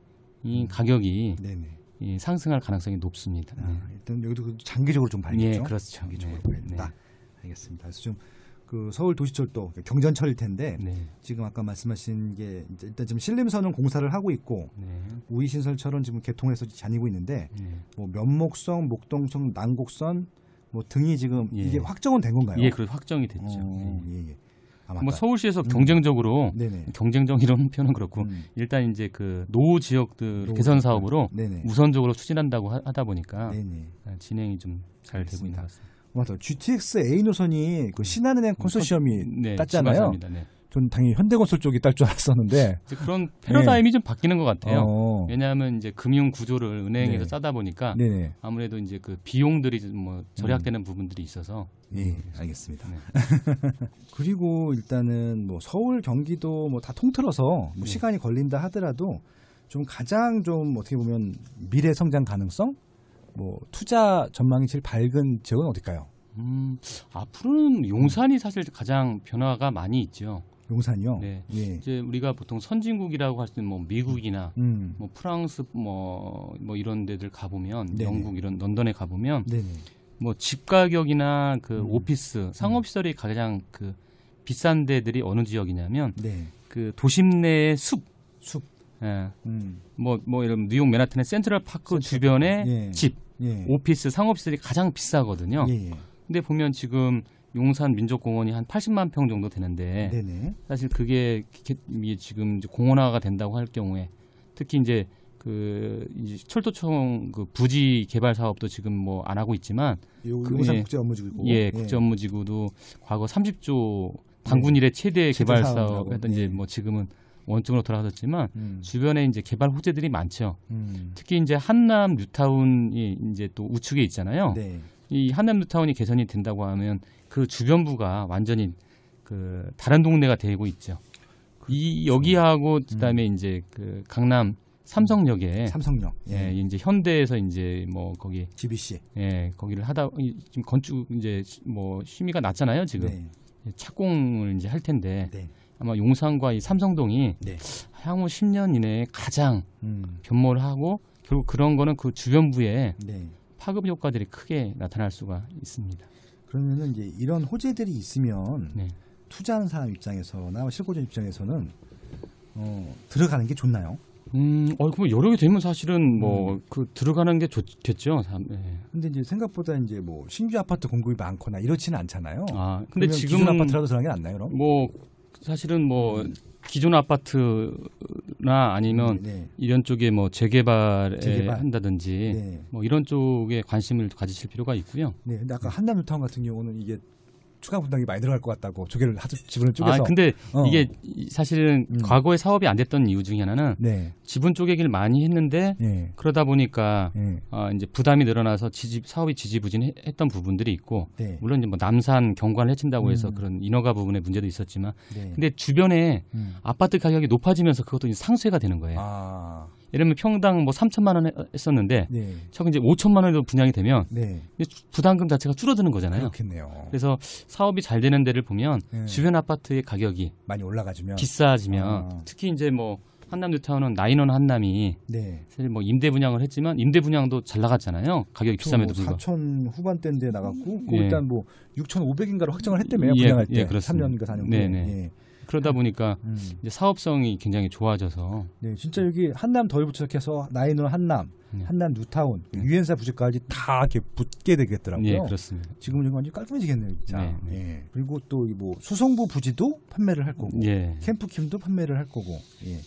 S2: 이 음. 가격이
S1: 네네. 예, 상승할 가능성이 높습니다. 아, 네. 일단 여기도 그 장기적으로 좀 봐야겠죠. 예, 그렇죠. 장기적으로 네, 봐야겠다. 네. 알겠습니다. 그래서 좀 그 서울 도시철도 경전철일 텐데 네. 지금 아까 말씀하신 게 일단 지금 신림선은 공사를 하고 있고 우이신설철은 지금 개통해서 다니고 있는데 뭐 면목성, 목동성, 난곡선 뭐 등이 지금 예. 이게 확정은 된 건가요? 예, 그
S2: 확정이 됐죠. 어, 예. 예. 아, 뭐 서울시에서 음. 경쟁적으로 네 경쟁적 이런 표현은 그렇고 음. 일단 이제 그 노후 지역들 노후 개선 사업으로 네네. 우선적으로 추진한다고 하, 다 보니까 네네. 아, 진행이 좀 잘 되고 있는 것 같습니다.
S1: 맞아 GTX A 노선이 그 음. 신한은행 음, 컨소시엄이 네, 땄잖아요. 네. 전 당연히 현대건설 쪽이 딸 줄 알았었는데 그런 패러다임이 네. 좀 바뀌는 것 같아요. 어.
S2: 왜냐하면 이제 금융 구조를 은행에서 네. 짜다 보니까 네네. 아무래도 이제 그 비용들이 뭐 절약되는 음. 부분들이 있어서 예, 알겠습니다. 네.
S1: 그리고 일단은 뭐 서울, 경기도 뭐 다 통틀어서 뭐 네. 시간이 걸린다 하더라도 좀 가장 좀 어떻게 보면 미래 성장 가능성, 뭐 투자 전망이 제일 밝은 지역은 어딜까요? 음, 앞으로는 용산이
S2: 사실 가장 변화가 많이 있죠.
S1: 용산이요. 네. 예.
S2: 이제 우리가 보통 선진국이라고 할 수있는뭐 미국이나 음. 뭐 프랑스 뭐뭐 뭐 이런 데들 가 보면 영국 이런 런던에 가 보면 뭐집 가격이나 그 음. 오피스 상업시설이 가장 그 비싼 데들이 어느 지역이냐면 네. 그 도심 내의 숲, 숲, 예, 뭐뭐 음. 뭐 이런 뉴욕 맨하튼의 센트럴 파크 주변의 예. 집, 예. 오피스 상업시설이 가장 비싸거든요. 예. 예. 근데 보면 지금 용산 민족공원이 한 80만 평 정도 되는데 네네. 사실 그게 지금 공원화가 된다고 할 경우에 특히 이제 그 이제 철도청 그 부지 개발 사업도 지금 뭐 안 하고 있지만 그 용산 예, 국제 업무지구고 예, 예. 국제 업무지구도 과거 30조 단군일의 최대 개발 사업 했던 이제 네. 뭐 지금은 원점으로 돌아가셨지만 음. 주변에 이제 개발 호재들이 많죠. 음. 특히 이제 한남 뉴타운이 이제 또 우측에 있잖아요. 네. 이 한남 뉴타운이 개선이 된다고 하면 그 주변부가 완전히 그 다른 동네가 되고 있죠. 그이 그렇죠. 여기하고 그다음에 음. 이제 그 강남 삼성역에 삼성역 예, 예, 이제 현대에서 이제 뭐 거기 GBC 예 거기를 하다 지금 건축 이제 뭐 심의가 났잖아요 지금 네. 착공을 이제 할 텐데 네. 아마 용산과 이 삼성동이 네. 향후 10년 뭐 이내에 가장 음. 변모를 하고 결국 그런 거는 그 주변부에 네. 파급 효과들이 크게 나타날 수가 있습니다.
S1: 그러면은 이제 이런 호재들이 있으면 네. 투자하는 사람 입장에서나 실고자 입장에서는 어, 들어가는 게 좋나요?
S2: 음, 어, 그럼 여러 개 되면 사실은 뭐, 음. 그, 들어가는 게 좋겠죠. 네.
S1: 근데 이제 생각보다 이제 뭐, 신규 아파트 공급이 많거나 이렇지는 않잖아요. 아, 근데 지금. 아파트라도 들어간 게 낫나요, 그럼? 뭐,
S2: 사실은 뭐, 음. 기존 아파트나 아니면 네네. 음, 이런 쪽에 뭐 재개발에 재개발. 한다든지 네뭐 이런 쪽에 관심을 가지실 필요가
S1: 있고요. 네, 근데 아까 음. 한남뉴타운 같은 경우는 이게 추가 분담이 많이 들어갈 것 같다고 조개를 하주 지분을 아, 쪼개서. 아 근데 어. 이게
S2: 사실은 음. 과거에 사업이 안 됐던 이유 중에 하나는 네. 지분 쪼개기를 많이 했는데 네. 그러다 보니까 네. 어, 이제 부담이 늘어나서 지지, 사업이 지지부진했던 부분들이 있고 네. 물론 이제 뭐 남산 경관을 해친다고 해서 음. 그런 인허가 부분의 문제도 있었지만 네. 근데 주변에 음. 아파트 가격이 높아지면서 그것도 이제 상쇄가 되는 거예요. 아. 예를 면 평당 뭐 3천만 원 했었는데 네. 최근 이제 5천만 원으로 분양이 되면 네. 부담금 자체가 줄어드는 거잖아요. 그렇겠네요. 그래서 사업이 잘 되는 데를 보면 네. 주변 아파트의 가격이
S1: 많이 올라가지면
S2: 비싸지면 아. 특히 이제 뭐 한남 뉴타운은 나인원 한남이 네. 사실 뭐 임대 분양을 했지만 임대 분양도 잘 나갔잖아요. 가격이 비싸면도 불구하고
S1: 4천 후반대인데 나갔고 네. 일단 뭐 6,500인가로 확정을 했대매요 예, 분양할 예, 때 예, 3년인가 4년. 네, 네.
S2: 예. 그러다 보니까 음. 이제 사업성이 굉장히 좋아져서
S1: 네, 진짜 여기 한남 더위 부착해서 나인원 한남, 네. 한남 뉴타운, 네. 유엔사 부지까지 다 이렇게 붙게 되겠더라고요. 네, 그렇습니다. 지금은 이거 완전 깔끔해지겠네요, 진짜. 네, 네. 예. 그리고 또뭐수성부 부지도 판매를 할 거고, 예. 캠프킴도 판매를 할 거고, 예.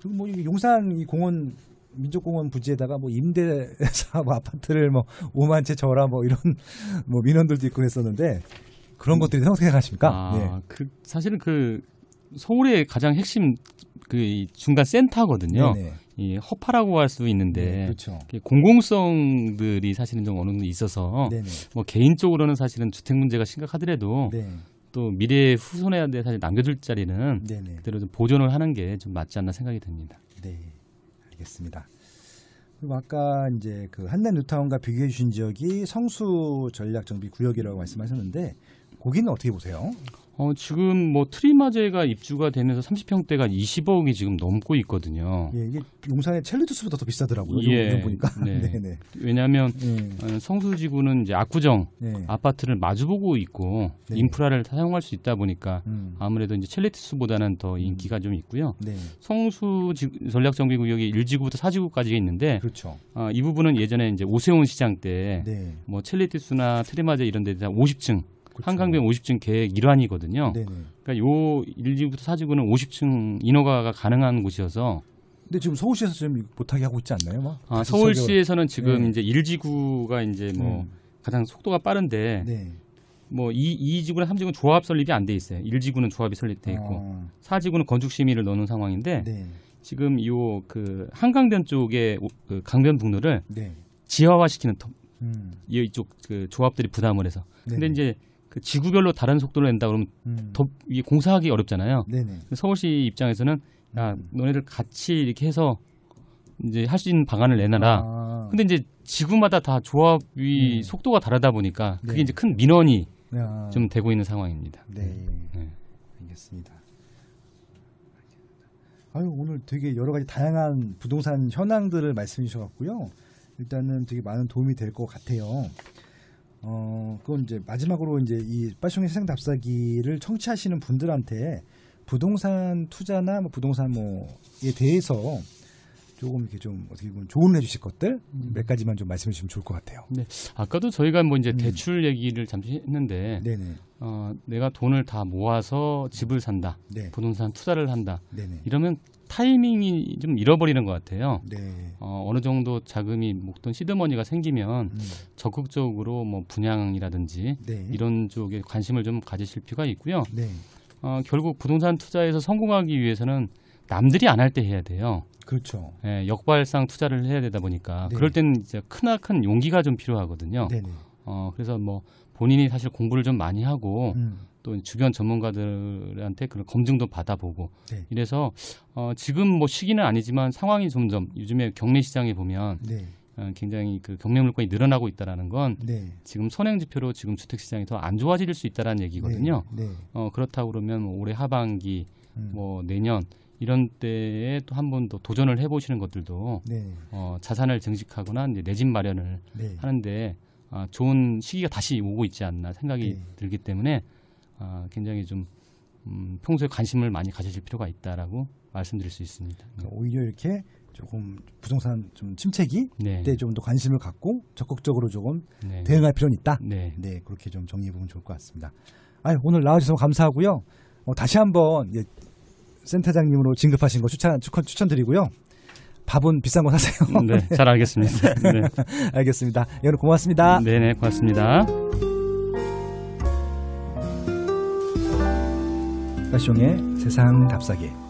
S1: 그리고 뭐 용산 이 공원 민족공원 부지에다가 뭐 임대사 업 아파트를 뭐 5만 채 저라 뭐 이런 뭐 민원들도 있고 했었는데 그런 것들이 음. 생각하십니까? 아, 네. 그
S2: 사실은 그 서울의 가장 핵심 그 중간 센터거든요. 네네. 이 허파라고 할 수 있는데 네, 그렇죠. 공공성들이 사실은 좀 어느 정도 있어서 네네. 뭐 개인적으로는 사실은 주택 문제가 심각하더라도 네. 또 미래 후손에한테 사실 남겨줄 자리는 네네. 그대로 좀 보존을 하는 게 좀 맞지 않나 생각이 듭니다.
S1: 네, 알겠습니다. 그리고 아까 이제 그 한남 뉴타운과 비교해 주신 지역이 성수 전략 정비 구역이라고 말씀하셨는데 거기는 어떻게 보세요?
S2: 어, 지금 뭐 트리마제가 입주가 되면서 30평대가 20억이 지금 넘고 있거든요. 예, 이게
S1: 용산의 첼리투스보다 더 비싸더라고요. 예, 요 보니까. 네. 네, 네.
S2: 왜냐하면 예. 어, 성수지구는 이제 압구정 예. 아파트를 마주보고 있고 네. 인프라를 사용할 수 있다 보니까 음. 아무래도 이제 첼리투스보다는 더 음. 인기가 음. 좀 있고요. 네. 성수 전략정비구역이 1지구부터 4지구까지 있는데 그렇죠. 아, 이 부분은 예전에 이제 오세훈 시장 때뭐 네. 뭐 첼리투스나 트리마제 이런 데서 50층 그렇죠. 한강변 50층 계획 일환이거든요. 네네. 네. 그러니까 요1지부터 4지구는 50층 인허가가 가능한 곳이어서
S1: 근데 지금 서울시에서 지금 못하게 하고 있지 않나요? 막 아, 서울시에서는 지금 네. 이제
S2: 1지구가 이제 뭐 음. 가장 속도가 빠른데 네. 뭐이 2지구랑 3지구는 조합 설립이 안 돼 있어요. 1지구는 조합이 설립돼 있고 아. 4지구는 건축 심의를 넣는 상황인데 네. 지금 요 그 한강변 쪽에그 강변북로를 네. 지하화시키는 음. 이쪽 그 조합들이 부담을 해서 근데 네. 이제 그 지구별로 다른 속도를 낸다 그러면 음. 더 이게 공사하기 어렵잖아요. 네네. 서울시 입장에서는 야 음. 너네들 같이 이렇게 해서 이제 할 수 있는 방안을 내놔라. 아. 근데 이제 지구마다 다 조합이 음. 속도가 다르다 보니까 그게 네. 이제 큰 민원이 아. 좀 되고 있는 상황입니다.
S1: 네. 네. 알겠습니다. 아유 오늘 되게 여러 가지 다양한 부동산 현황들을 말씀해 주셔갖고요. 일단은 되게 많은 도움이 될 것 같아요. 어 그건 이제 마지막으로 이제 이 빨총의 세상 답사기를 청취하시는 분들한테 부동산 투자나 뭐 부동산 뭐에 대해서 조금 이렇게 좀 어떻게 보면 조언해 주실 것들 음. 몇 가지만 좀 말씀해 주시면 좋을 것 같아요. 네.
S2: 아까도 저희가 뭐 이제 음. 대출 얘기를 잠시 했는데 네네. 어, 내가 돈을 다 모아서 집을 산다. 네. 부동산 투자를 한다. 네네. 이러면 타이밍이 좀 잃어버리는 것 같아요. 네. 어, 어느 정도 자금이 목돈 시드머니가 생기면 음. 적극적으로 뭐 분양이라든지 네. 이런 쪽에 관심을 좀 가지실 필요가 있고요. 네. 어, 결국 부동산 투자에서 성공하기 위해서는 남들이 안 할 때 해야 돼요. 그렇죠. 예, 역발상 투자를 해야 되다 보니까 네. 그럴 때는 이제 크나큰 용기가 좀 필요하거든요. 어, 그래서 뭐 본인이 사실 공부를 좀 많이 하고 음. 또 주변 전문가들한테 그런 검증도 받아보고 네. 이래서 어, 지금 뭐 시기는 아니지만 상황이 점점 요즘에 경매 시장에 보면 네. 어, 굉장히 그 경매 물건이 늘어나고 있다라는 건 네. 지금 선행 지표로 지금 주택 시장이 더 안 좋아질 수 있다라는 얘기거든요. 네. 네. 어, 그렇다 그러면 뭐 올해 하반기 음. 뭐 내년 이런 때에 또 한 번 더 도전을 해보시는 것들도 네. 어, 자산을 증식하거나 내 집 마련을 하는데 아, 좋은 시기가 다시 오고 있지 않나 생각이 들기 때문에 아, 굉장히 좀 음, 평소에 관심을 많이 가지실 필요가
S1: 있다라고 말씀드릴 수 있습니다. 네. 그러니까 오히려 이렇게 조금 부동산 좀 침체기 네. 때좀 더 관심을 갖고 적극적으로 조금 네. 대응할 필요는 있다. 네. 네, 그렇게 좀 정리해 보면 좋을 것 같습니다. 아, 오늘 나와주셔서 감사하고요. 어, 다시 한번 예, 센터장님으로 진급하신 거 추천 추천 추천드리고요. 밥은 비싼 거 사세요. 음, 네, 잘 알겠습니다. 네. 알겠습니다. 여러분 예, 고맙습니다.
S2: 네, 네, 고맙습니다.
S1: 박가의 세상 답사기